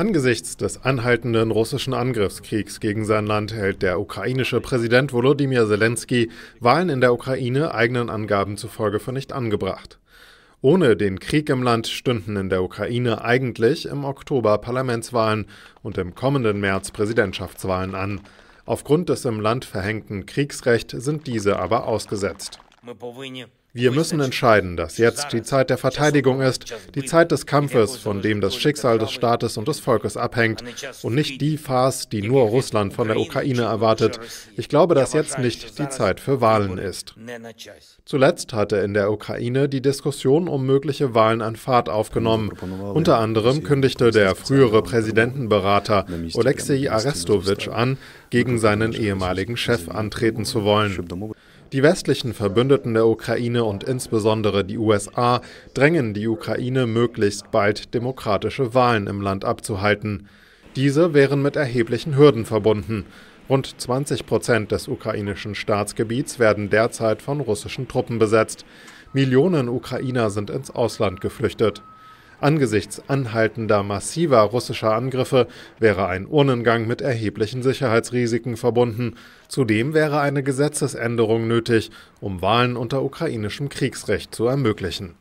Angesichts des anhaltenden russischen Angriffskriegs gegen sein Land hält der ukrainische Präsident Volodymyr Zelensky Wahlen in der Ukraine eigenen Angaben zufolge für nicht angebracht. Ohne den Krieg im Land stünden in der Ukraine eigentlich im Oktober Parlamentswahlen und im kommenden März Präsidentschaftswahlen an. Aufgrund des im Land verhängten Kriegsrechts sind diese aber ausgesetzt. Wir müssen entscheiden, dass jetzt die Zeit der Verteidigung ist, die Zeit des Kampfes, von dem das Schicksal des Staates und des Volkes abhängt und nicht die Farce, die nur Russland von der Ukraine erwartet. Ich glaube, dass jetzt nicht die Zeit für Wahlen ist. Zuletzt hatte in der Ukraine die Diskussion um mögliche Wahlen an Fahrt aufgenommen. Unter anderem kündigte der frühere Präsidentenberater Oleksiy Arestowitsch an, gegen seinen ehemaligen Chef antreten zu wollen. Die westlichen Verbündeten der Ukraine und insbesondere die USA drängen die Ukraine, möglichst bald demokratische Wahlen im Land abzuhalten. Diese wären mit erheblichen Hürden verbunden. Rund 20 Prozent des ukrainischen Staatsgebiets werden derzeit von russischen Truppen besetzt. Millionen Ukrainer sind ins Ausland geflüchtet. Angesichts anhaltender massiver russischer Angriffe wäre ein Urnengang mit erheblichen Sicherheitsrisiken verbunden. Zudem wäre eine Gesetzesänderung nötig, um Wahlen unter ukrainischem Kriegsrecht zu ermöglichen.